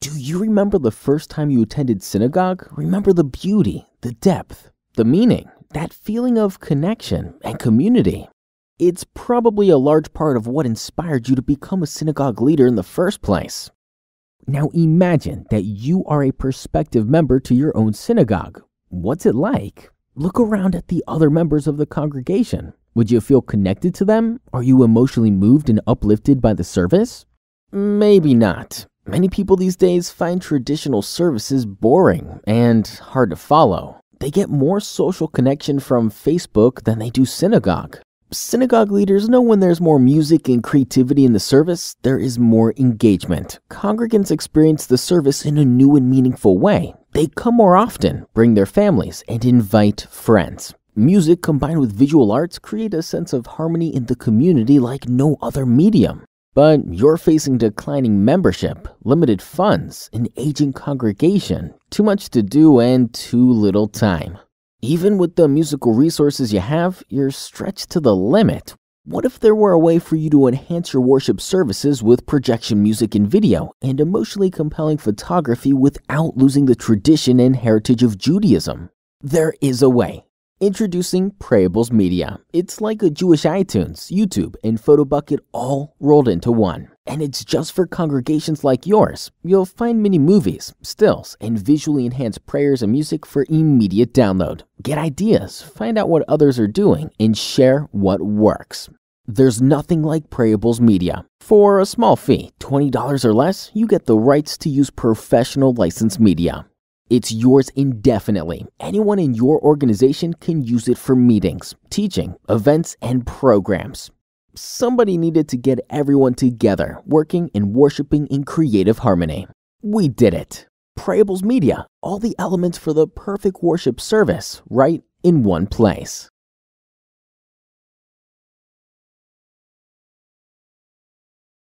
Do you remember the first time you attended synagogue? Remember the beauty, the depth, the meaning, that feeling of connection and community. It's probably a large part of what inspired you to become a synagogue leader in the first place. Now imagine that you are a prospective member to your own synagogue. What's it like? Look around at the other members of the congregation. Would you feel connected to them? Are you emotionally moved and uplifted by the service? Maybe not. Many people these days find traditional services boring and hard to follow. They get more social connection from Facebook than they do synagogue. Synagogue leaders know when there's more music and creativity in the service, there is more engagement. Congregants experience the service in a new and meaningful way. They come more often, bring their families, and invite friends. Music combined with visual arts create a sense of harmony in the community like no other medium. But you're facing declining membership, limited funds, an aging congregation, too much to do, and too little time. Even with the musical resources you have, you're stretched to the limit. What if there were a way for you to enhance your worship services with projection music and video, and emotionally compelling photography without losing the tradition and heritage of Judaism? There is a way. Introducing Prayables Media. It's like a Jewish iTunes, YouTube, and PhotoBucket all rolled into one. And it's just for congregations like yours. You'll find many movies, stills, and visually enhanced prayers and music for immediate download. Get ideas, find out what others are doing, and share what works. There's nothing like Prayables Media. For a small fee, $20 or less, you get the rights to use professional licensed media. It's yours indefinitely. Anyone in your organization can use it for meetings, teaching, events, and programs. Somebody needed to get everyone together, working and worshiping in creative harmony. We did it. Prayables Media, all the elements for the perfect worship service, right in one place.